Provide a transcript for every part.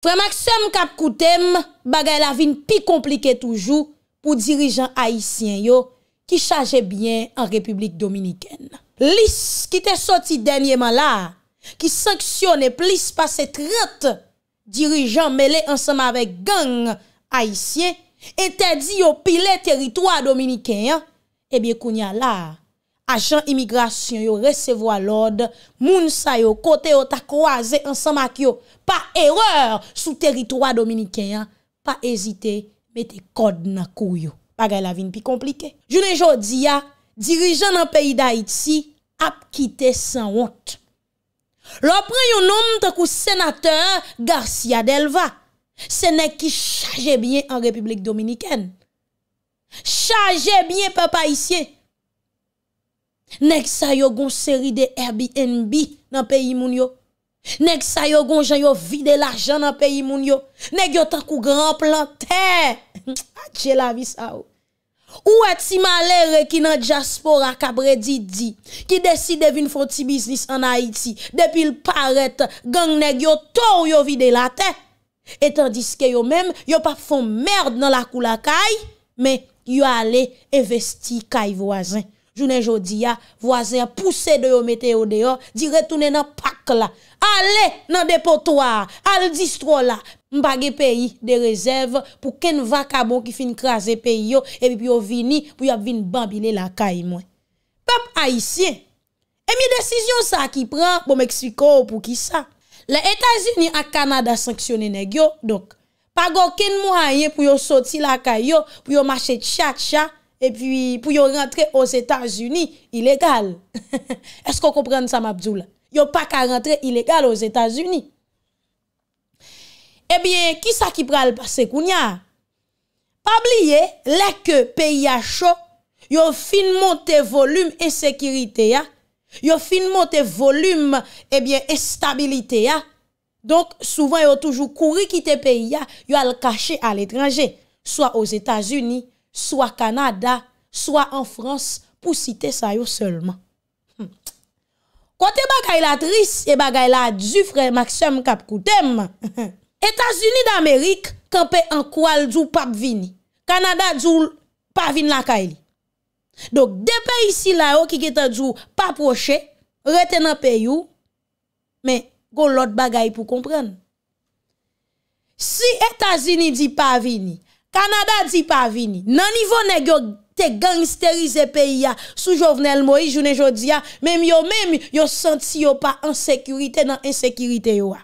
Frè Maxim Kapkoutem bagay la vin pi komplike toujou pou dirijan Haitien yo ki chaje bien an Republik Dominikèn. Lis ki te soti denyeman la ki sanksyone plis pa se trete dirijan mele ansama vek gang Haitien etè di yo pile teritwa Dominikèn, ebyè eh kounya la. ajan imigrasyon yo resevo a lode, moun sa yo kote yo ta kroaze ansan mak yo, pa erreur sou teritowa dominiken, pa ezite mette kod na kou yo. Pa gaya la vin pi komplike. Jounen jodi ya, dirijan nan peyi da iti, ap kite san wot. Lopren yo nom te kou senatèr Garcia Delva, se ne ki chaje bien an republik dominiken. Chaje bien pe pa isye, Nèk sa yo goun seri de Airbnb nan peyi moun yo. Nèk sa yo goun jan yo vide la jan nan peyi moun yo. Nèk yo tan kou grand plantè. Jè la vi sa ou. Ou et si malè re ki nan Jaspora Kabredi di. Ki desi devin fò ti biznis an Haiti. Depi l'paret, gang nèk yo tou yo vide la tè. Etan diske yo mèm, yo pa fò mèrd nan la kou la kaj. Mè yu ale e vesti kaj wazèn. Jounen jodi ya, voazen ya pousse de yo meteo de yo, di retounen nan pak la. Ale nan depotoa, ale distro la. Mbagi peyi de rezerv pou ken vakabo ki fin krasi peyi yo epi pou yo vini pou yo vini bambine la kayi mwen. Pop aisyen. Emi desisyon sa ki pran pou bon meksikon ou pou ki sa. Le Etasyeni ak Kanada sanksyone negyo, dok. Pago ken mwaye pou yo soti la kayi yo, pou yo mwache tcha tcha, et puis pour y rentrer aux États-Unis illégal. Est-ce qu'on comprend ça, Mabdoula? Yon pas qu'à rentrer illégal aux États-Unis. Eh bien, qui ça qui pral passer kounya? Pas oublier, les que pays a chaud, yon fin monte volume insécurité ya, yon fin monte volume, et eh bien, stabilité Donc, souvent, ont toujours couru quitter pays ya, yon al caché à l'étranger, soit aux États-Unis, Soa Kanada, soa an Frans pou site sa yo selman. Kote ba kay la tris, e bagay la ju fre Maksim Kapkoudem. Etasini d'Amerik, kempe an koual jou pap vini. Kanada jou pap vini la kay li. Dok, depen isi la yo ki kita jou pap proche, retenan pe yo, men, kon lot bagay pou kompren. Si Etasini di pap vini, Kanada di pa vini, nan nivou ne gyo te gangsterize peyi ya, sou jovnel mo yi, jounen jodi ya, menm yo menm yo senti yo pa ansekurite nan ensekurite yo a.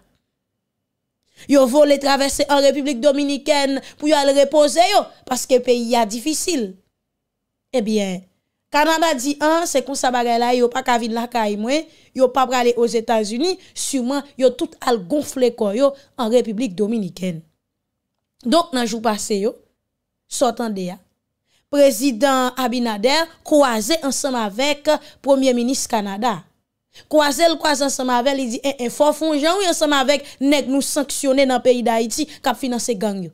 Yo vo le travesse an Republik Dominiken pou yo al repose yo, paske peyi ya difisil. Ebyen, eh Kanada di an, se kon sa bagay la yo pa kavin la ka imwen, yo pa prale yo zetans uni, suman yo tout al gonfle kon yo an Republik Dominiken. Donk nanjou pase yo, sotan de ya, prezident Abinader kouaze ansama vek Premier Ministre Kanada. Kouaze l kouaze ansama vek, li di, e, e, fò fonjan wè ansama vek neg nou sanksyone nan peyi da iti kap finanse gang yo.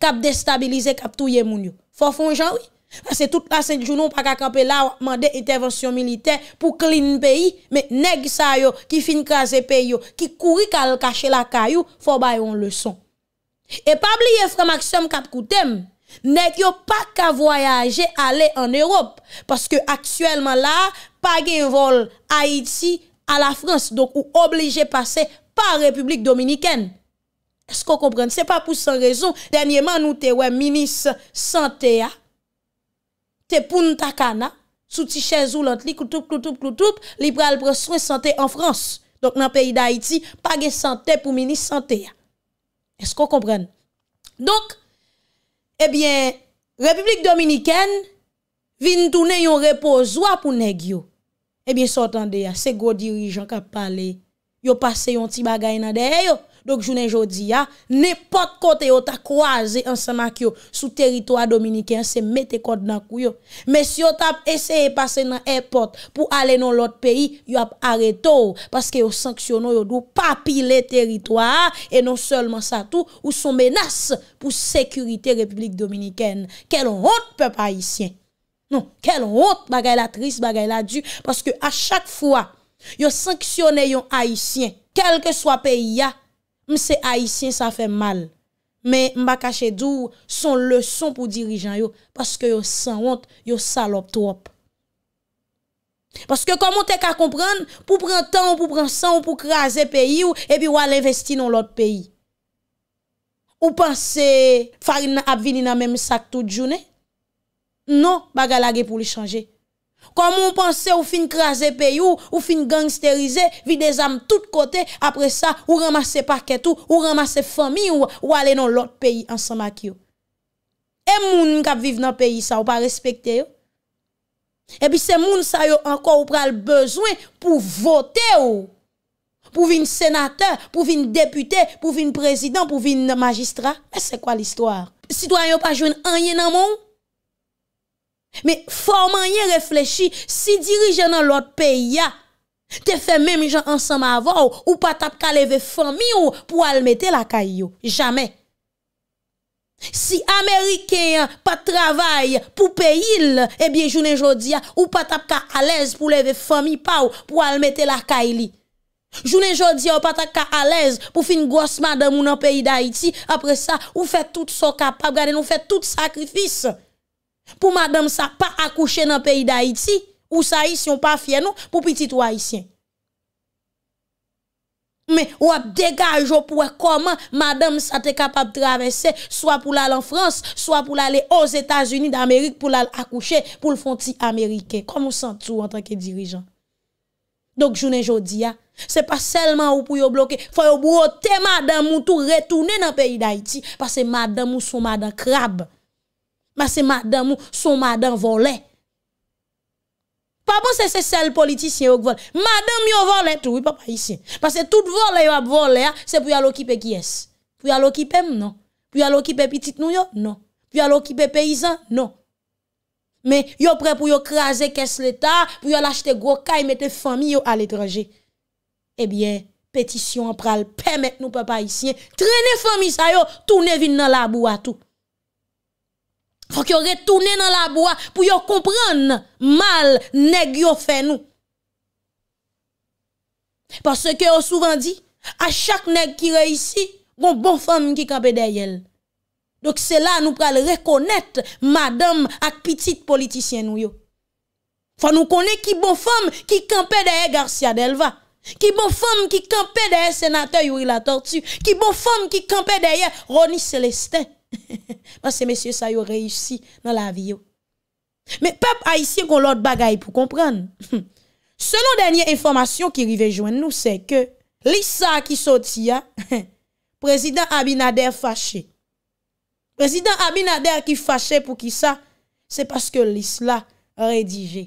Kap destabilize, kap touye moun yo. Fò fonjan wè. Kase tout la senjounon pak akampe la mande intervensyon milite pou klini peyi, me neg sa yo, ki fin kaze peyi yo, ki kouri kal kache la kayo, fò bayon le son. E pabliye fra Maksoum Kapkoutem, nek yo pa ka voyaje ale an Europe, paske aktuelman la, pa gen vol Haiti a la France, dok ou oblije pase pa Republik Dominikène. Esko komprenne, se pa pou san rezon, denyeman nou te we, Minis Santéa, te pun takana, sou ti chèzou lant li, kloutoup, kloutoup, kloutoup, li pral preswen Santéa an France, dok nan peyi da Haiti, pa gen Santéa pou Minis Santéa. Esko kompren? Donk, ebyen, eh Republik Dominiken vin toune yon repozwa pou neg yo. Ebyen, sotande ya, se go dirijan ka pale, yo pase yon ti bagay nan dey yo. Dok jounen jodi ya, ne pot kote yo ta kwa ze ansan mak yo sou teritwa Dominiken se mette kote nan kou yo. Men si yo ta eseye pase nan e pot pou ale nan lot peyi, yo ap areto ou. Paske yo sanksyonon yo dou papi le teritwa e non selman sa tou ou son menas pou sekurite Republik Dominiken. Kelon hot pepe Haitien. Non, kelon hot bagay la tris, bagay la du. Paske a chak fwa yo sanksyonon yon Haitien kelke swa peyi ya, Mse haisyen sa fe mal, men mba kache dour son leson pou dirijan yo, paske yo sanwant, yo salop trop. Paske komon te ka kompran, pou pran tan, pou pran san, pou krasen peyi, epi wale investi non lot peyi. Ou panse fari nan apvini nan menm sak tout jounen, non bagalage pou li chanje. Kwa moun panse ou fin kraze peyi ou, ou fin gangsterize, vi de zam tout kote, apre sa ou ramase paket ou, ou ramase fomi ou, ou ale nan lot peyi ansan maki yo. E moun kap vive nan peyi sa ou pa respekte yo? E pi se moun sa yo anko ou pral bezwen pou vote yo. Pou vin senate, pou vin depute, pou vin prezident, pou vin magistra. E se kwa l'histoire? Sitoan yo pa jwen anye nan moun? Me foman yon reflechi, si dirije nan lot peyi ya, te fe mèm yon ansama avò ou patap ka leve fomi ou pou almete lakay yo. Jamè. Si Amerikeyan patravay pou peyi il, ebyen eh jounen jodi ya, ou patap ka alez pou leve fomi pa ou pou almete lakay li. Jounen jodi ya, ou patap ka alez pou fin gosman dan moun an peyi da iti, apre sa, ou fet tout so kapap, gade nou fet tout sakrifis. pou madame sa pa akouche nan peyi d'Haïti, ou sa yi si yon pa fye nou, pou pi titou Haïtien. Mè, wap, degaj yo pou wè koman madame sa te kapab travesse, swa pou lal en Frans, swa pou lal e os Etats-Unis d'Amerik, pou lal akouche pou lfonti Amerike. Kom ou san tou an tanke dirijan? Dok, jounen jodi ya, se pa selman ou pou yo bloke, fwa yo bwote madame ou tou retoune nan peyi d'Haïti, pase madame ou sou madame krabbe. Ma se madan mou, son madan vole. Pa bon se se sel politisyen yo gvole. Madan mou yo vole, tou yon papa isyen. Pase tout vole yo ap vole, se pou yon lo kipe kyes. Pou yon lo kipe m, non. Pou yon lo kipe pitit nou yo, non. Pou yon lo kipe peyizan, non. Men, yo pre pou yo kreaze kes leta, pou yo lachte gwo ka yon mette fami yo al etreje. Ebyen, petisyon pral pemet nou papa isyen. Trene fami sa yo, tou ne vin nan la boua tou. Fwa ki yo retounen nan la boya pou yo kompran mal neg yo fè nou. Pase ke yo souvan di, a chak neg ki reysi, goun bon fèm ki kapè deyèl. Dok se la nou pral rekonèt madame ak pitit politisyen nou yo. Fwa nou konè ki bon fèm ki kapè deyè Garcia Delva. Ki bon fèm ki kapè deyè senatè Yurila Tortu. Ki bon fèm ki kapè deyè Roni Celestin. Mase mesye sa yo reyisi nan la viyo Me pep a isye kon lot bagay pou kompran Selon denye informasyon ki rive jwen nou se ke Lissa ki soti ya Prezident Abinader fache Prezident Abinader ki fache pou ki sa Se paske Liss la redije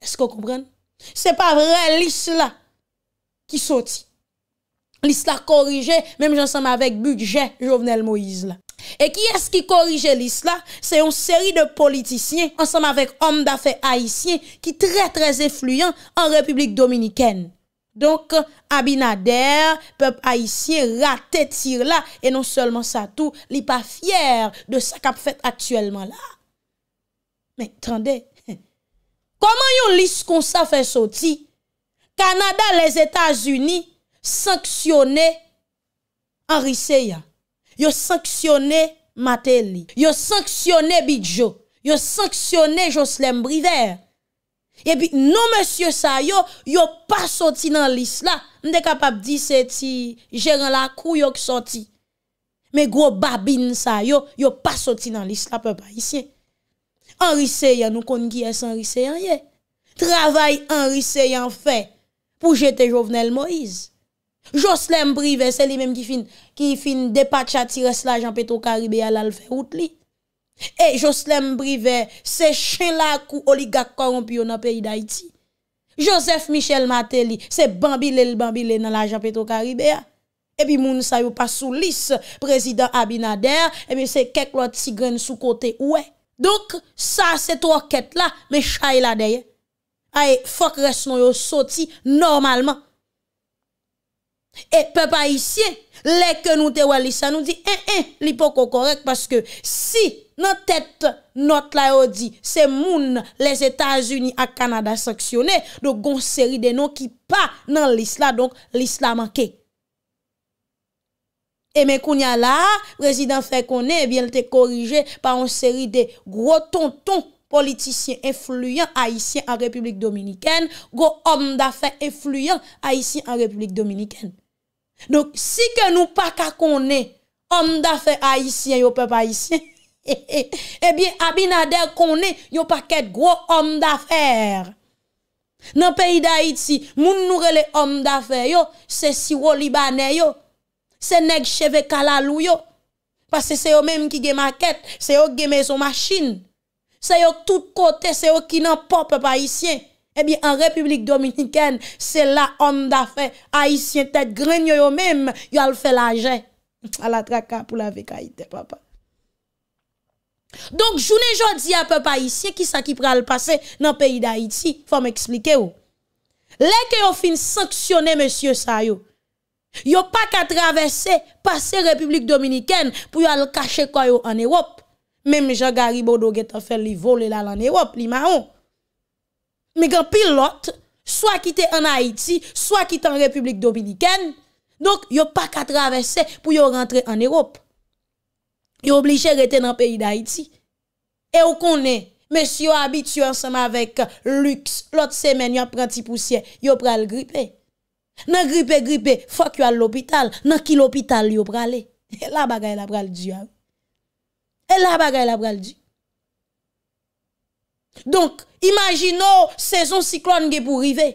Esko kompran? Se pa vre Liss la ki soti L'Isla korije, mèm j'en sèm avèk Bugge, Jovenel Moïse la. E ki es ki korije l'Isla, sè yon seri de politisyen, ansèm avèk om da fè Haitien, ki trè trè zè fluyen an Republik Dominikèn. Donk, Abinader, pèp Haitien, ratè tir la, e non sèlman sa tou, li pa fyer de sa kap fèt atyèlman la. Mè, trèndè, koman yon lis kon sa fè soti? Kanada, les Etats-Unis... Sanksyonè Anri Seya Yo sanksyonè Mate Li Yo sanksyonè Bidjo Yo sanksyonè Joslem Briver Ebi nou monsye sa yo Yo pa soti nan lis la Mde kapap di se ti Jèran la kou yo ki soti Me gro babin sa yo Yo pa soti nan lis la pepa Anri Seya nou kon ki es Anri Seya ye Travay Anri Seya en fe Pou jete Jovenel Moïse Joslem Brive, se li menm ki fin depachati res la Jean-Petro Karibé ya lal feyout li. E Joslem Brive, se chen la kou oligak korompi yo nan peyi da iti. Joseph Michel Maté li, se bambile l bambile nan la Jean-Petro Karibé ya. Ebi moun sa yo pasou lis, prezident Abinader, ebi se kek lo tigren sou kote, oue. Donk, sa se troket la, me chay la deye. Aye, fok res nou yo soti normalman. E pe pa isye, le ke nou te wali sa nou di en eh, en eh, li po ko korek Paske si nan tet not la yo di se moun les Etats-Unis a Kanada saksyone Do gon seri de nou ki pa nan l'Isla, donk l'Isla manke E me kounya la, prezident Fekone vien te korije pa on seri de gros tonton politisyen efluyen haisyen an republik dominiken, gwo om da fe efluyen haisyen an republik dominiken. Donk, si ke nou paka konen, om da fe haisyen yo pep haisyen, ebien eh abinader konen, yo pa ket gwo om da fe. Nan peyi da Haiti, moun nou rele om da fe yo, se siwo libanen yo, se neg cheve kalalou yo, pase se yo menm ki ge maket, se yo ge mezo machin, Se yo tout kote, se yo ki nan pop pa Haitien, ebi eh an Republik Dominikèn, se la onda fe Haitien tet gren yo yo mèm, yo al fe la jè. A la traka pou la vekaitè, papa. Donk, jounè jò di a pe pa Haitien, ki sa ki pral pase nan peyi da Haiti, fò mè eksplike yo. Lè ke yo fin sanksyonè, mèsyè sa yo, yo pa katravesse pase Republik Dominikèn pou yo al kache koyo an Ewop. Mè mè jan garibou do getan fè li vole la lan Erop, li ma ou. Mè gen pilot, swa kite an Haiti, swa kite an Republik Dominikèn, donk yo pa katravesse pou yo rentre an Erop. Yo oblije rete nan peyi d'Haïti. E ou konè, mè si yo habitu ansama vek Lux, lot semen yo pranti poussien, yo pral gripe. Nan gripe gripe, fok yo al l'opital, nan ki l'opital yo prale. La bagay la pral diyou. E la bagay la bralji. Donk, imagino sezon siklon ge pou rive.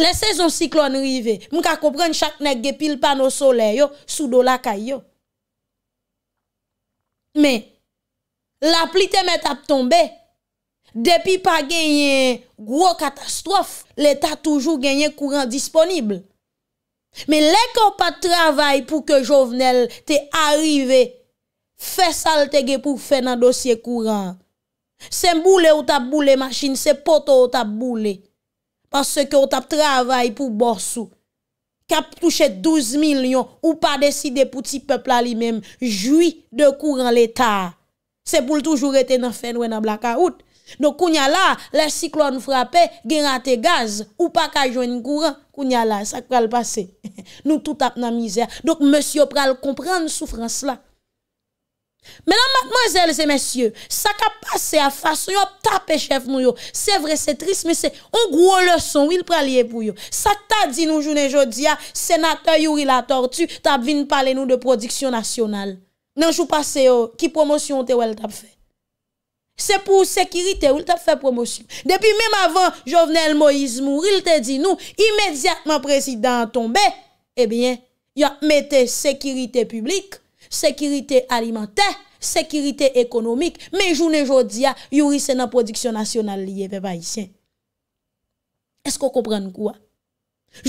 Le sezon siklon rive, mou ka kopren chaknek ge pil pano sole yo, sou do la kay yo. Men, la plite met ap tombe, depi pa genye gwo katastrof, le ta toujou genye kouran disponible. Men, le ko pa travay pou ke jovenel te arrive Fesal tege pou fè nan dosye kouran. Se mboule ou tap boule machin, se poto ou tap boule. Pas se ke ou tap travay pou borsou. Kap touche 12 milyon ou pa desi de pouti pepla li menm. Joui de kouran l'Etat. Se pou l'toujou rete nan fèn ou nan blakaout. Nou kounya la, la siklon frape, gen ate gaz. Ou pa ka joun kouran, kounya la, sa kou al pase. Nou tout ap nan mizè. Donk monsi yo pral kompran soufrans la. Menan mademoiselles et messieurs Sa ka pase a fason yo Tape chef nou yo Se vre se tris me se Ou gro le son ou il pralye pou yo Sa ta di nou jounen jodi ya ah, Senatay ou il atortu Ta bvin pale nou de prodiksyon nasyonal Nan jou pase yo Ki promosyon te wèl tap fe Se pou sekirite ou il tap fe promosyon Depi mèm avan jovenel Moïse Mour Il te di nou Imediatman prezident tombe Ebyen eh yo mette sekirite publik Sekirite alimante, sekirite ekonomik, me jounen jodia youri se nan prodiksyon nasyonal liye, pe pa isyen. Esko kompren kwa?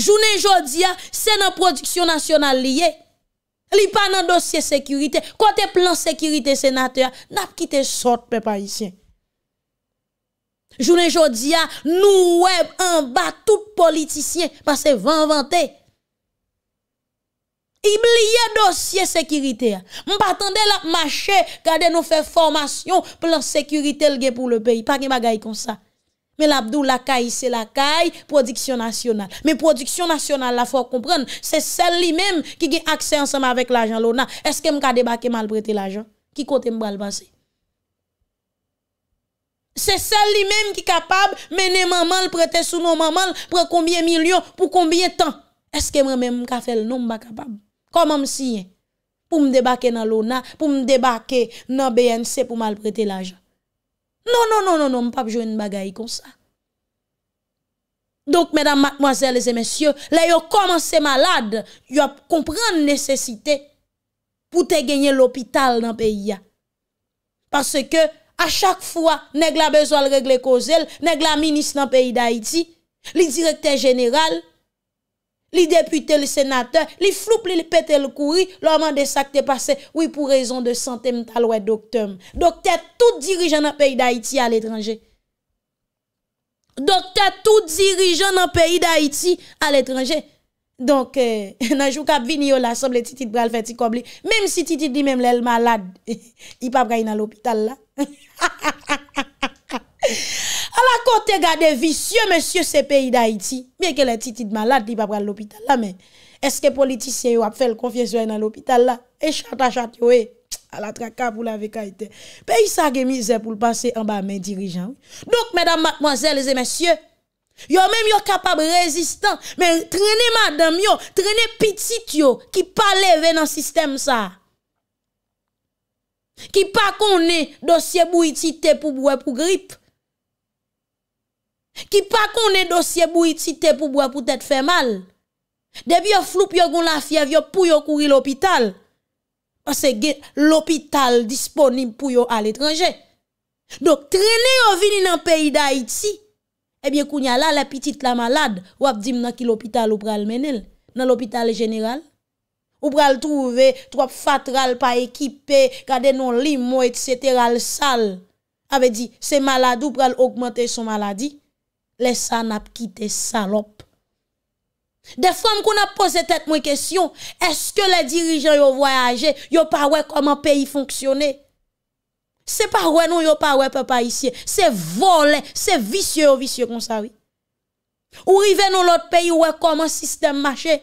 Jounen jodia se nan prodiksyon nasyonal liye, li pa nan dosye sekirite, kote plan sekirite senate, nap kite sot pe pa isyen. Jounen jodia nou web an batout politisyen, pa se van vante, liye dosye sekirite a. Mou patande la machè, kade nou fè formasyon pou la sekirite lge pou le peyi. Pa gen bagay kon sa. Me labdou lakay, se lakay, prodiksyon nasyonal. Me prodiksyon nasyonal, la fòk kompren, se sel li mem ki gen akse ansama avèk l'ajan lò nan. Eske m kade bakè mal prete l'ajan? Ki kote m bral basè? Se sel li mem ki kapab mene mamal prete sou nou mamal pre kombye milyon pou kombye tan? Eske m remem m ka fè l nou m bakapab? Koman msiyen pou mdebake nan lona, pou mdebake nan BNC pou mal prete l'ajan. Non, non, non, non, non, mpap jwen bagay kon sa. Donk, medan, mademoiselles et messieurs, la yo koman se malade, yo komprende nesesite pou te genye l'opital nan peyi ya. Pase ke, a chak fwa, neg la bezwal regle kozel, neg la minis nan peyi da iti, li direkte general, Li depute, li senate, li floupe, li pete, li kouri Louman de sa k te pase Ou pou rezon de santem talwe doktem Dokte tout dirijan nan peyi da iti al etranje Dokte tout dirijan nan peyi da iti al etranje Donk nanjou kap vini yo la Somme le titit bral feti kobli Mem si titit di mem lèl malade I pa bray nan l'opital la Kote gade visye, monsye, se peyi da iti. Mye ke lè titit malat, li pa pral l'opital la men. Eske politisyen yo ap fèl konfisyen nan l'opital la. E chata chata yo e. A la traka pou la veka ite. Peyi sa gemize pou l'pansè an ba men dirijan. Dok, mèdam, mwazèl, zè monsye. Yo mèm yo kapab rezistan. Mè trenè madam yo, trenè pitit yo. Ki pa leve nan sistem sa. Ki pa konè dosye bou iti te pou bouè pou grip. Ki pa konè dosye bou iti te pou bwa pou tèt fè mal. Debyo flup yo goun la fyev yo pou yo kouri l'hôpital. Ase gen l'hôpital disponib pou yo al etranje. Dok trenè yo vini nan peyi da iti. Ebyo kounya la la pitit la malad. Wap dim nan ki l'hôpital ou pral menel. Nan l'hôpital general. Ou pral trouve trop fatral pa ekipè. Kade non limo et seteral sal. Awe di se malad ou pral augmente son maladi. Le san ap ki de salop. De fom kon ap pose tet mwen kesyon, eske le dirijen yo voyaje, yo pa wey koman peyi fonksyonne? Se pa wey nou yo pa wey pepa isye, se vole, se visye yo visye kon sa wey. Ou rive nou lot peyi wey koman sistem mache?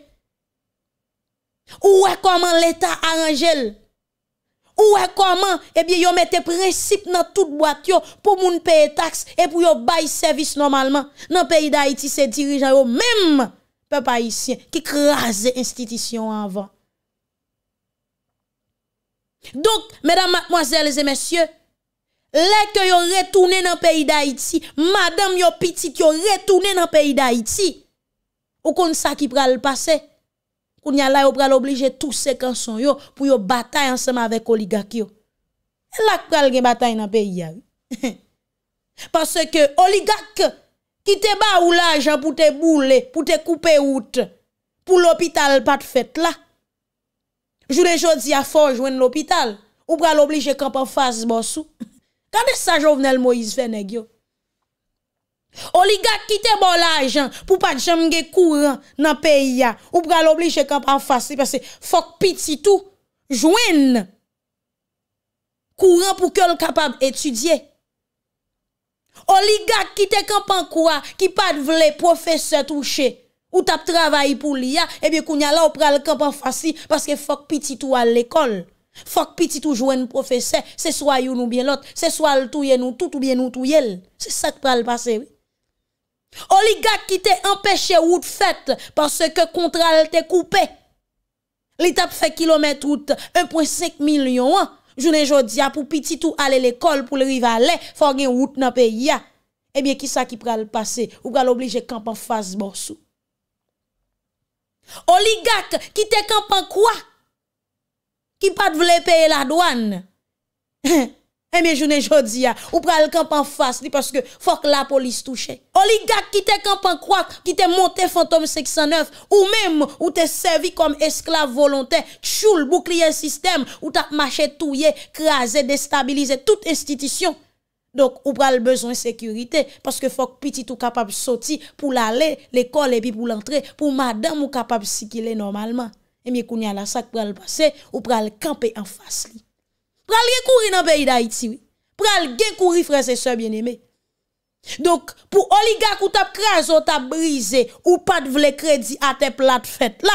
Ou wey koman leta anjel? Ou e koman, ebi eh yo mette presip nan tout boat yo pou moun paye taks e pou yo baye servis normalman. Nan peyi d'Haïti se dirijan yo, mèm pe païsien, ki krasè institisyon anvan. Donk, mèdam, mwazèl, zè mèsyè, lèk yo retounen nan peyi d'Haïti, madèm yo pitit yo retounen nan peyi d'Haïti, ou kon sa ki pral pasey. pou nyala yo pral oblije tou sekansyon yo, pou yo batay ansenman vek oligak yo. E lak pral gen batay nan peyi ya. Pase ke oligak ki te ba ou la ajan pou te boule, pou te koupe out, pou l'opital pat fèt la. Jou de jodi a fonjwen l'opital, yo pral oblije kampan faz bon sou. Kande sa jovnel Moïse fè neg yo? O li gag ki te bol ajan pou pat jemge kouran nan peyi ya. Ou pral obli che kampan fasi. Pase fok piti tou jwen. Kouran pou ke l kapab etudye. O li gag ki te kampan kouwa ki pat vle profese touche. Ou tap travay pou li ya. Ebyo kounya la ou pral kampan fasi. Pase fok piti tou al lekol. Fok piti tou jwen profese. Se swa yon ou bien lot. Se swa l touye nou tout ou bien nou touye l. Se sak pral pase oui. O li gak ki te empèche wout fèt parce ke kontral te koupè. Li tap fè kilometre wout 1.5 milyon an. Jounen jodi ap ou piti tou ale l'ekol pou l'rivalè fò gen wout nan pe ya. Ebyen ki sa ki pral pase ou pral oblije kampan fass borsou. O li gak ki te kampan kwa? Ki pat vle peye la douan? He he. Emiye eh, jounen jodi ya, ou pral kamp an fas li, paske fok la polis touche. Oli gag ki te kamp an kwa, ki te monte fantom 609, ou mem ou te servi kom esklav volontè, tchoul, boukliye sistem, ou ta machè touye, krasè, destabilize, tout institisyon. Donk, ou pral bezon sekurite, paske fok pitit ou kapab soti, pou l'ale, l'ekol, epi pou l'antre, pou madam ou kapab sikile normalman. Eh, Emiye kounye an asak pral basè, ou pral kampe an fas li. pral gen kouri nan beyi da iti wi, pral gen kouri fre se se bien eme. Donk, pou oligak ou tap kras ou tap brize, ou pat vle kredi ate plat fet la,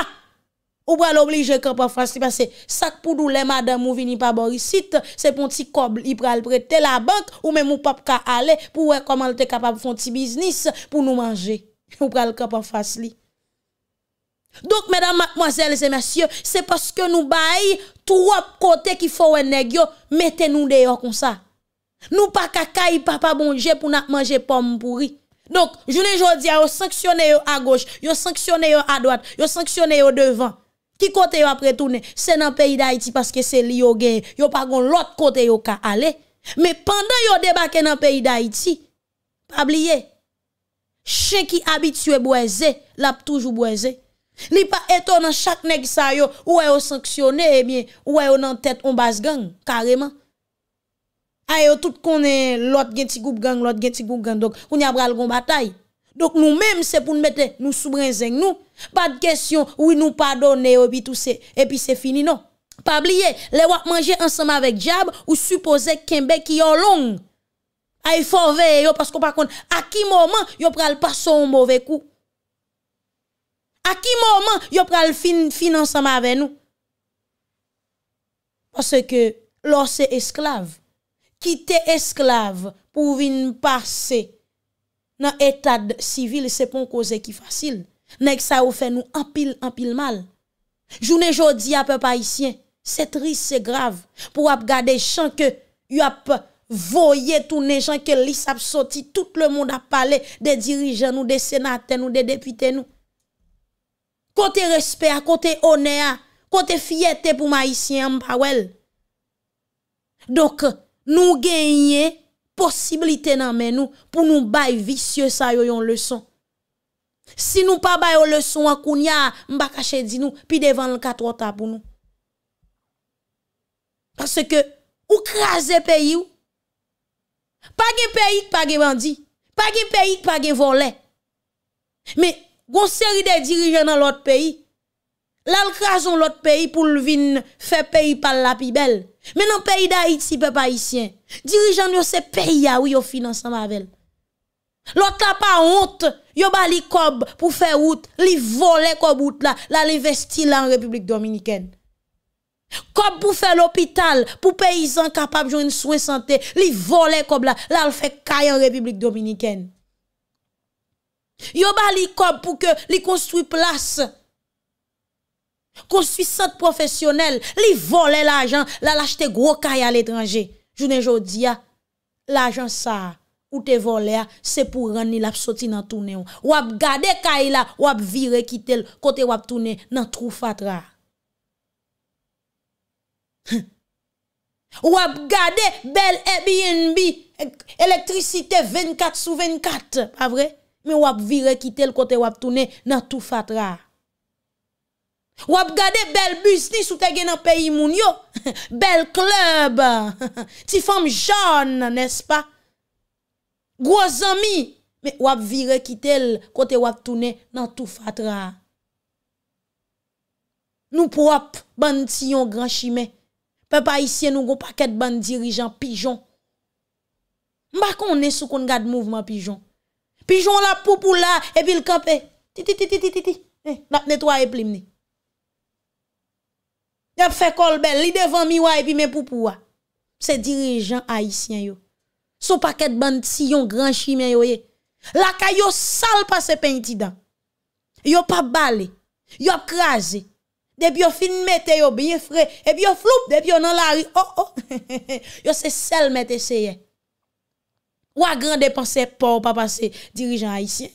ou pral oblige kapon fasi li, panse sak pou dou le madan mou vini pa borisit, se pon ti kobl, i pral prete la bank, ou men mou pap ka ale, pou we komal te kapab fon ti biznis, pou nou manje, ou pral kapon fasi li. Donk, mèdam, mwazèl, zè mèsyè, se paske nou bayi tou wop kote ki fò wè negyo, metè nou deyo kon sa. Nou pa kaka, i pa pa bonje pou nan manje pòm mpouri. Donk, jounè jò diya, yo sanksyonè yo a goj, yo sanksyonè yo a doat, yo sanksyonè yo devan. Ki kote yo apre toune? Se nan peyi d'Aiti paske se li yo gen, yo pa gon l'ot kote yo ka ale. Mè pandan yo debake nan peyi d'Aiti, pabliye, chè ki abitüe bouè zè, lap toujou bouè zè. Li pa eto nan chak nek sa yo, ou e yo sanksyone, eh ou e yo nan tet on bas gang, kareman. A yo tout konen lot gen ti goup gang, lot gen ti goup gang, dok, ou ni abral gon batay. Dok nou menm se pou nou mette nou soubrenzeng nou. Pa de kesyon, ou i nou padone yo bi tout se, epi se fini nou. Pa bliye, le wap manje ansama vek diab, ou supose kembe ki yo long. A yo forve yo, pasko pa kon, a ki mouman yo pral pa son mouve kou. A ki mouman yo pral finansama avè nou? Pwase ke lò se esklav, ki te esklav pou vin pase nan etad sivil, se pon koze ki fasil. Nèk sa ou fè nou anpil, anpil mal. Jounè jodi ap pa isyen, se tris se grav pou ap gade chan ke yo ap voye tou nejan ke lis ap soti. Tout le moun ap pale de dirijen nou, de senaten nou, de depiten nou. Kote respe a, kote one a, kote fiyete pou maisyen mpa wel. Dok nou genye posibilite nan men nou pou nou bay visye sa yo yon leson. Si nou pa bay yon leson akoun ya mba kache di nou pi devan l kato ata pou nou. Paske ou kraze pe you, pa gen pe it, pa gen bandi, pa gen pe it, pa gen vole. Me, Gon seri de dirijen nan lot peyi, lal krason lot peyi pou lvin fe peyi pal lapi bel. Menan peyi da iti pe pa isyen, dirijen yo se peyi ya ou yo finansan mavel. Lot la pa honte, yo ba li kob pou fe wout, li vole kob wout la, la li vesti la an Republik Dominikèn. Kob pou fe l'opital, pou peyi zan kapap joun souen sante, li vole kob la, la lfe kayan Republik Dominikèn. Yo ba li kob pou ke li konstwi plas Konstwi sat profesyonel Li vole l ajan La lache te gro kaya l etranje Jounen jodi ya L ajan sa Ou te vole ya Se pou rani la psoti nan toune yo Wap gade kaya la Wap vire kitel Kote wap toune nan trou fatra Wap gade bel Airbnb Elektrisite 24 sou 24 A vre? mè wap vire kitel kote wap toune nan tou fatra. Wap gade bel busni soute gen nan peyi moun yo, bel klub, ti fam joun, nes pa? Groz ami, mè wap vire kitel kote wap toune nan tou fatra. Nou prop ban ti yon gran chime, pe pa isye nou go paket ban dirijan pijon. Mbakon ne sou kon gade mouvman pijon? Pi jon la poupou la e bil kap e titi titi titi titi. E, eh, nap netwaye plim ni. E ap fe kol bel, li devan miwa e pi men poupou wa. Se dirijan Haitien yo. Sou paket band si yon gran chimen yo ye. La kaya yo sal pa se pen ti dan. Yo pa bale, yo kraze. Debi yo fin mette yo biye fre, ebi yo floub, debi yo nan la ri. Oh, oh. Yo se sel mette se eh. ye. Ou agrande pan se pa ou pa pan se dirijan Haitien.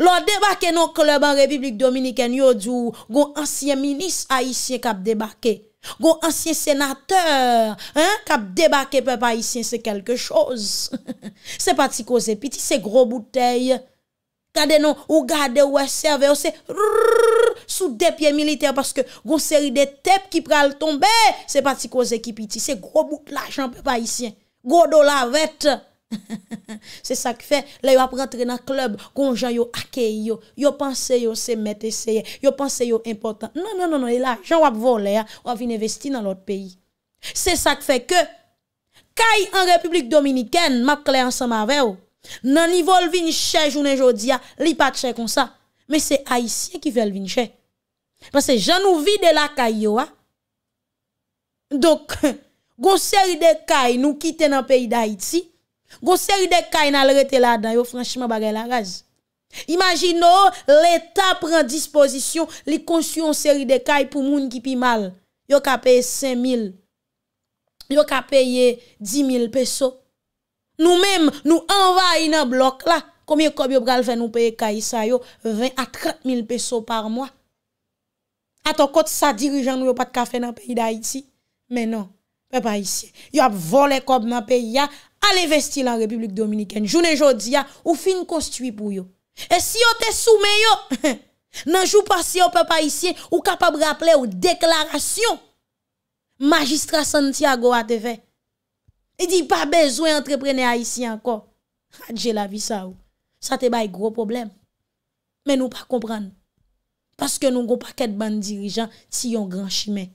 Lò debake nou klèban Republik Dominikèn yò djou. Gon ansyen minis Haitien kap debake. Gon ansyen senateur. Kap debake pe pa Haitien se kelke chòz. Se pati koze piti se gro bouteye. Kade nou ou gade ou eserve. Ou se rrrrrrrr sou depye militer. Paske gon seri de tep ki pral tombe. Se pati koze ki piti se gro bouteye la janpe pa Haitien. godo la vette. c'est ça qui fait, là, yo rentrer dans le club, jan yo aké yo, yon pense yo se mettre essayer, yo pense yo important. Non, non, non, non, et là, j'en wap voler, on hein. va investir dans l'autre pays. C'est ça qui fait que, Kay en République Dominicaine, ma clé ensemble avec vous, nan niveau vol vin chè jounen jodia, ah, li pas chè comme ça. Mais c'est Haïtien qui le vin chè. Parce que j'en ou vide la kay ah. Donc, Gon seri de kay nou kite nan peyi da iti. Gon seri de kay nan rete la dan yo. Franchman bagay la raz. Imagin nou, l'Etat pren disposisyon li konsyon seri de kay pou moun ki pi mal. Yo ka peye 5 mil. Yo ka peye 10 mil peso. Nou menm nou envaye nan blok la. Komiye kob yo bral fe nou peye kay sa yo. 20 a 30 mil peso par mwa. A to kote sa dirijan nou yo pat ka fe nan peyi da iti. Menon. Pe pa isye, yo ap vole kob na pe ya, ale vesti la Republik Dominikene. Jounen jodi ya, ou fin konstuit pou yo. E si yo te soume yo, nanjou pa si yo pe pa isye, ou kapab rapple ou deklarasyon. Majistra Santiago a te ve. E di pa bezwen entreprener a isye anko. Hadje la vi sa ou. Sa te bay gro problem. Men nou pa kompran. Paske nou go pa ket ban dirijan si yon gran chimè.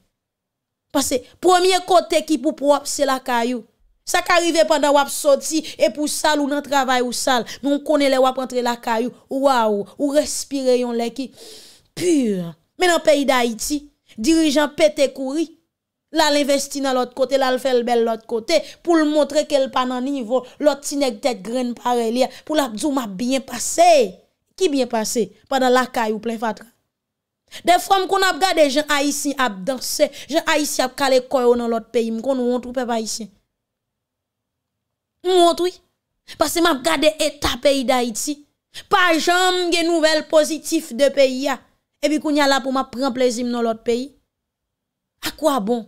Pase, premier kote ki pou pou wap se lakayou. Sa ka rive pandan wap soti, epou sal ou nan travay ou sal, nou kone le wap entre lakayou, ou a ou, ou respire yon le ki. Pur, men an peyi da iti, dirijan pete kouri, la l'investi nan lot kote, la l'fel bel lot kote, pou l'montre kel panan nivou, lot tinek det gren parelia, pou l'abdou map byen pase. Ki byen pase, pandan lakayou ple fatra. De fòm kon ap gade jen Aisyen ap dansè, jen Aisyen ap kale koyo nan lot peyi m kon nou ontroupe pa Aisyen. Mou ontroui, pasè m ap gade eta peyi da iti, pa jom gen nouvel pozitif de peyi ya, e bi kon yala pou ma pren plezim nan lot peyi. A kwa bon?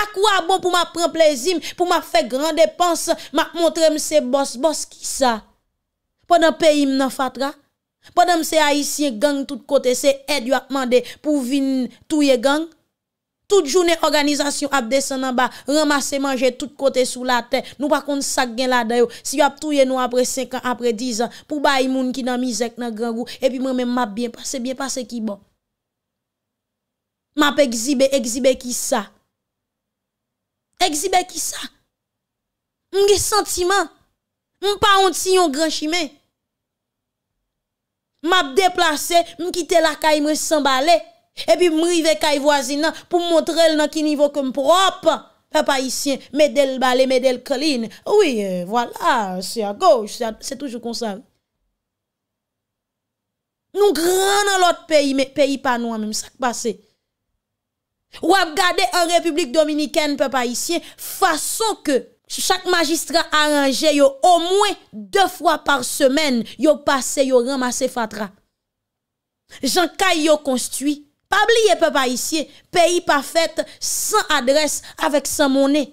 A kwa bon pou ma pren plezim, pou ma fe grandepans, ma montre m se bos, bos ki sa? Pon nan peyi m nan fatra? A kwa bon? Podem se haisyen gang tout kote, se ed yu ak mande pou vin touye gang. Tout jounen organizasyon ap desen nan ba, ramase manje tout kote sou la ten. Nou pa kont sak gen la dayo, si yu ap touye nou apre 5 an, apre 10 an, pou ba yi moun ki nan mizek nan gang ou, epi mwen men map bien, pase bien, pase ki bon. Map egzibe, egzibe ki sa. Egzibe ki sa. Mwen gen sentiman. Mwen pa onti yon gran chimey. m'a déplacé, quitté la caille, me s'emballer. Et puis m'rive caille voisine pour montrer dans qui niveau comme propre. Papa ici, mais balé, medel colline. Oui, euh, voilà, c'est à gauche, c'est toujours comme ça. Nous grand dans l'autre pays, mais pays pas nous hein, même ça qui passe. Ou à en République dominicaine, papa haïtien, façon que Chak magistran aranje yo o mwen de fwa par semen yo pase yo ramase fatra. Jankay yo konstwi, pabli ye pe pa isye, peyi pa fete san adres avek san mone.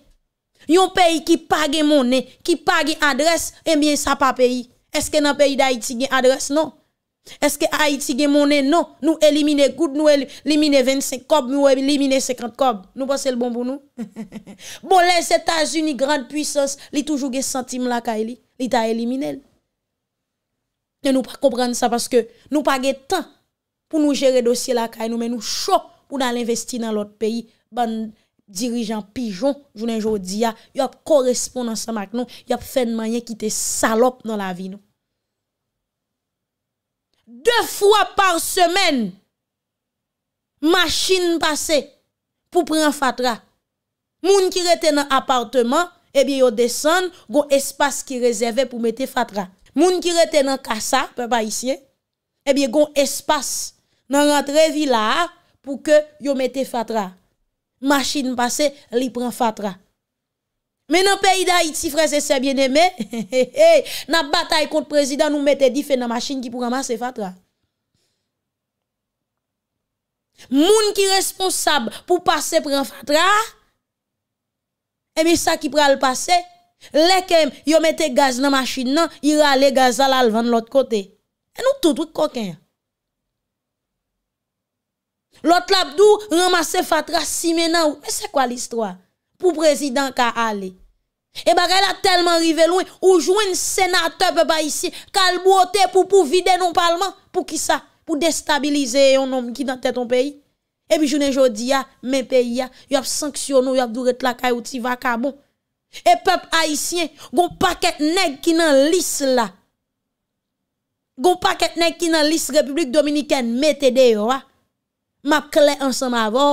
Yon peyi ki page mone, ki page adres, ebyen eh sa pa peyi. Eske nan peyi da iti gen adres non? Eske Haiti gen mounen nou? Nou elimine goud nou elimine 25 kob Nou elimine 50 kob Nou pasel bon pou nou? Bon les Etats-Unis, grande puissance Li toujou gen sentim lakay li Li ta elimine l Ne nou pa komprende sa paske Nou pa gen tan pou nou jere dosye lakay nou Men nou chok pou nou al investi nan lot peyi Ban dirijan pijon Jounen jodi ya Yo ap korespondan sa mak nou Yo ap fen manyen ki te salop nan la vi nou Deux fwa par semen, machin pase pou pren fatra. Moun ki rete nan apartman, eh ebi yo desen, goun espase ki rezerve pou mete fatra. Moun ki rete nan kasa, pe pa isye, ebi eh goun espase nan rentre villa pou ke yo mete fatra. Machin pase, li pren fatra. Men an peyida yi tifre se sebyen eme, na batay kont prezidan ou mette dife nan masjin ki pou ramase fatra. Moun ki responsab pou pase pre an fatra, eme eh sa ki pra al pase, lekem yo mette gaz nan masjin nan, ira le gaz al alvan lot kote. E nou tout wik koken. Lot labdou ramase fatra si menan ou, e se kwa listwa? pou prezidant ka ale. E bagay la telman rive louen, oujouen senatop ba isi, kalbo ote pou pou vide nou palman, pou ki sa? Pou destabilize yon nom ki nan teton peyi. E bi jounen jodi ya, men peyi ya, yop sanksyon nou, yop duret la kayouti va kabou. E pep a isi, gon paket neg ki nan lis la. Gon paket neg ki nan lis Republik Dominikène, me te de yo a. Map kle ansan ma vò,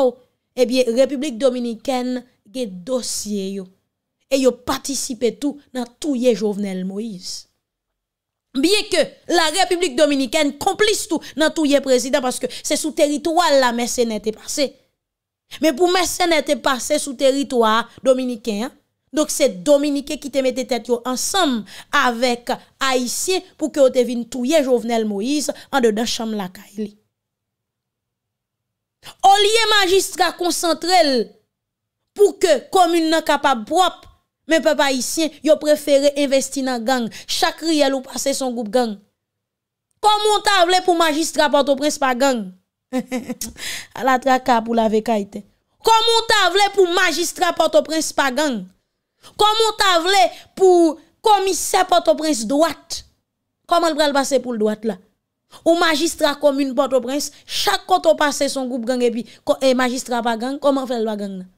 e bi Republik Dominikène, gen et yo. et yo tout dans nan Jovenel Moïse. Bien que la République dominicaine complice tout dans tout président parce que c'est sous territoire la mercenaire n'était passé. Mais pour mercenaire était passé sous territoire dominicain. Hein. Donc c'est Dominicain qui te mette tête ensemble avec Haïtien pour que te vienne touyer Jovenel Moïse en dedans chambre la Kaili. Au lieu magistrat concentré pou ke komune nan ka pa bwop, men pe pa isye, yo preferi investi nan gang, chakri yel ou pase son goup gang. Komon ta vle pou magistra Port-au-Prince pa gang? A la traka pou la veka ite. Komon ta vle pou magistra Port-au-Prince pa gang? Komon ta vle pou komise Port-au-Prince doat? Koman brel pase pou l doat la? Ou magistra komune Port-au-Prince, chak koto pase son goup gang, e magistra pa gang, koman fe lwa gang la?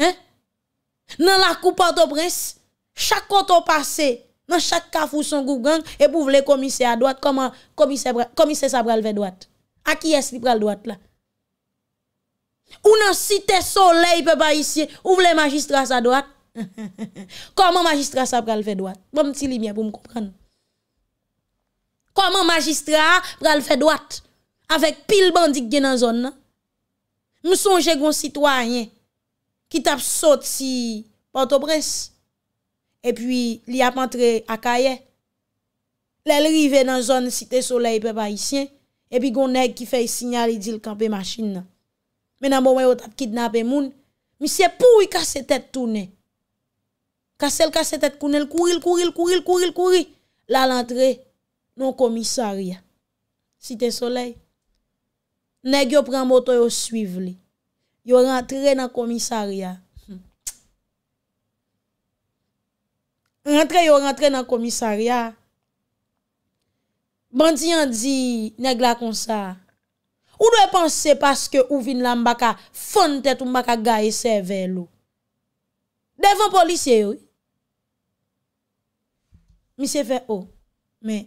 Nan la koupan to prens Chak koton pase Nan chak kafou son gougan E pou vle komise a doat Komise sa pralve doat A ki es li pral doat la Ou nan site solei pe pa isye Ou vle magistra sa doat Koman magistra sa pralve doat Bwam ti li mye pou m koupan Koman magistra sa pralve doat Avek pil bandik gen an zon M sonje gwen sitwanyen ki tap sot si Pantobres, e epi li ap entre akaye, le li rive nan zon site solei pe pa isyen, epi gon neg ki fe yi sinyal yi di l kape masin nan. Menan mwen yo tap kidnap e moun, misye pou yi kase tet toune, kase l kase tet kounen, kouri l kouri l kouri l kouri, la l entre non komisari ya, site solei. Neg yo pran motoy yo suive li, Yo rentre nan komisaryan. Hmm. Rentre yo rentre nan komisaryan. Bandi yon di, neg la konsa. Ou do e panse paske ou vin la mbaka, fon tet ou mbaka ga e se ve lo. Devan polisye yo. Mi se ve o. Oh, me.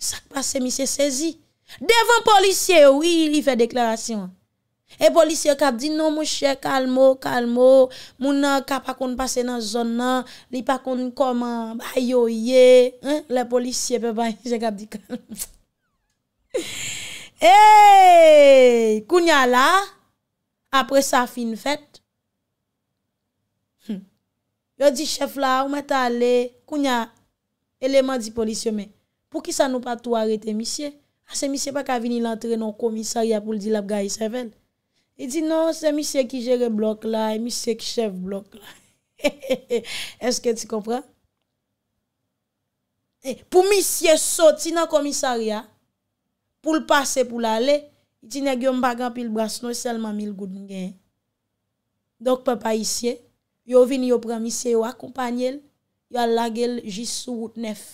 Sak pase mi se sezi. Devan polisye yo, li fe deklarasyon. E polisye kap di, non mouche, kalmo, kalmo, mounan kap akon pase nan zon nan, li pakon koman, bayoye, le polisye pe bayon, jè kap di kalmo. E, kounya la, apre sa fin fèt, hm. yo di, chef la, ou mè ta ale, kounya, eleman di polisye, mè, pou ki sa nou pa tou arete, misye? Ase misye pa ka vini lantre nou komisaria pou ldi lab gayi sevel. E di nan, se misye ki jere blok la, e misye ki chev blok la. Eske ti kompran? Eh, pou misye sot, ti nan komisarya, pou l'pase pou l'ale, ti negyo mbagan pil brasno, selman mil goud mgen. Dok pe pa isye, yo vini yo pran misye yo akompanyel, yo alagel jisou nef.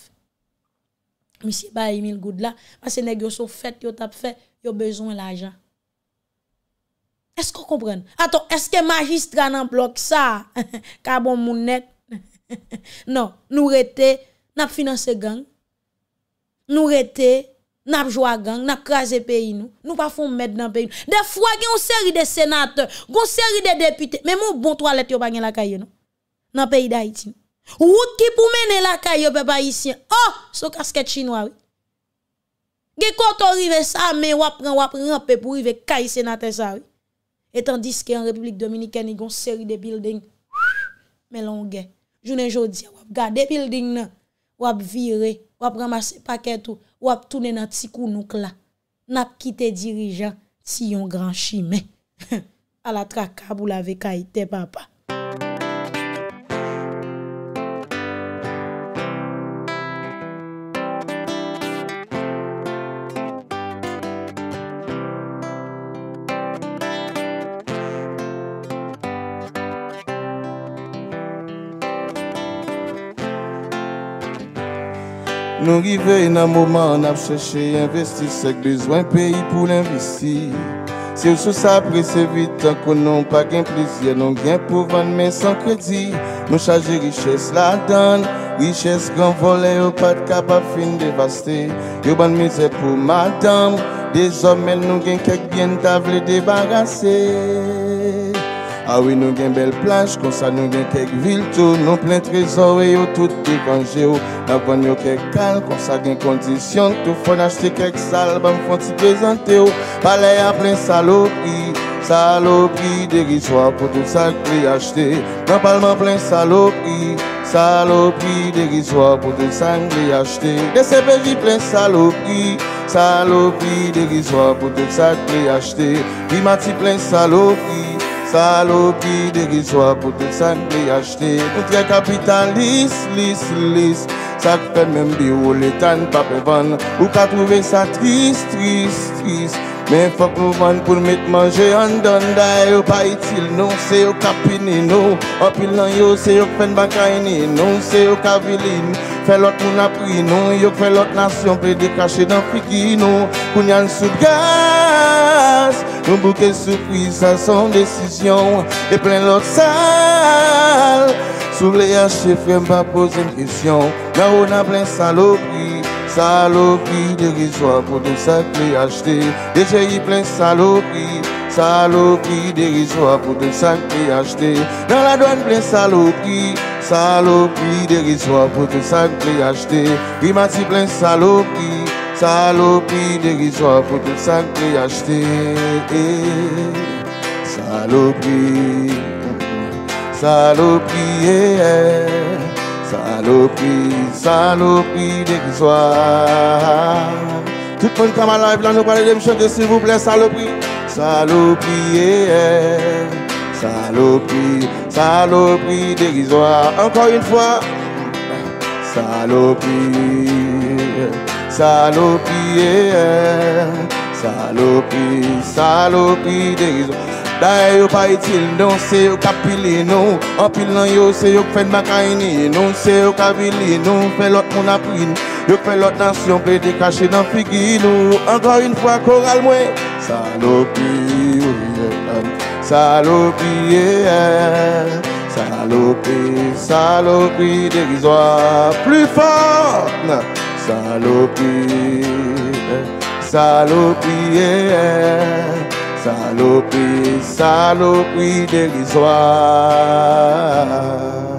Misye baye mil goud la, pase negyo sou fèt yo tap fèt, yo bezon l'ajan. Esko kompren? Aton, eske magistra nan blok sa, karbon mounet, non, nou rete, nan finanse gang, nou rete, nan joua gang, nan kraze peyi nou, nou pa foun med nan peyi nou. De fwa gen yon seri de senate, gen yon seri de depute, men moun bon toalet yon bagen la kaye nou, nan peyi da iti nou. Wout ki pou mene la kaye pe pa isyen, oh, sou kasket chinois wey. Gen konton rive sa, men wap ran, wap ranpe, pou rive kaye senate sa wey. Etan diske an Republik Dominikè ni gon seri de bilding Melongè Jounen jodi, wap ga de bilding nan Wap vire, wap ramase pakè tou Wap tounen nan tsi kounouk la Nap kite dirijan Tsi yon gran chimè A la trakab ou la vekay te papa nous rive nan un ap nous investi Sek bezwen investir pou l'investi Se ou sou sa vite tant kon nou pas gen plaisir, non gen pour van men sans crédit. Nous chaje richesse la dan richesse gran au yo pas de ap fin dévasté. Yo ban misère pour madame Des hommes nous gen kek bien table débarrasser. Ah oui, nous avons une belle plage, comme ça nous avons quelques villes, tout, nous plein trésors et yo, tout dépangé. Oh. Nous avons quelques calmes, comme ça nous avons conditions, tout, il faut acheter quelques salles, bah, nous avons un petit Palais à plein saloperie, saloperie dérisoire pour tout ça que a acheté. Nous avons plein saloperie, saloperie dérisoire pour tout ça que a acheté. Des CPJ plein saloperie. Saloperie dérisoire pour tout ça que acheté. m'a dit plein saloperie. Salopi de rizwa pou te san de yachte Kontre kapitan lis, lis, lis Sak fe men bi ou letan pa pe van Ou ka prouve sa tris, tris, tris Men fok nou van pou mèt manje Ondan da yo pa itil nou Se yo kapine nou Opil nan yo se yo fen bankayine Nou se yo kaviline Fe lot moun apri nou Yo fe lot nasyon pe de kache dan fikino Kounyan soubgan Nous un bouquet surprise à son décision, et plein l'autre salle. Sous les haches, frère m'a poser une question. Là, on a plein saloperie, saloperie dérisoire pour tout ça que j'ai acheté. Déjà, y plein saloperie. Saloperie dérisoire pour tout ça que j'ai acheté. Dans la douane, plein saloperie. Saloperie dérisoire pour tout ça que j'ai acheté. Primati plein saloperie. Salopi déguisoir, faut tout sa kte acheté Salopi Salopi eh. Salopi Salopi derizwa Tout le monde moun kama live nous parlons de me chanter, s'il vous plaît, salopi Salopi eh. Salopi Salopi déguisoire. Encore une fois Salopi Salopi, salopi, salopi dérision. D'ailleurs, pas utile, non, c'est au capilé, non. En pile, non, yo, c'est au fait de ma non, c'est au capilé, non, fait l'autre, mon Yo fait l'autre nation, plaidé décaché dans nous, Encore une fois, coral moi. Salopi, salopi, salopi, salopi dérisoire. Plus fort, non. Salopie, saloperie, salopie, salopie dérisoire.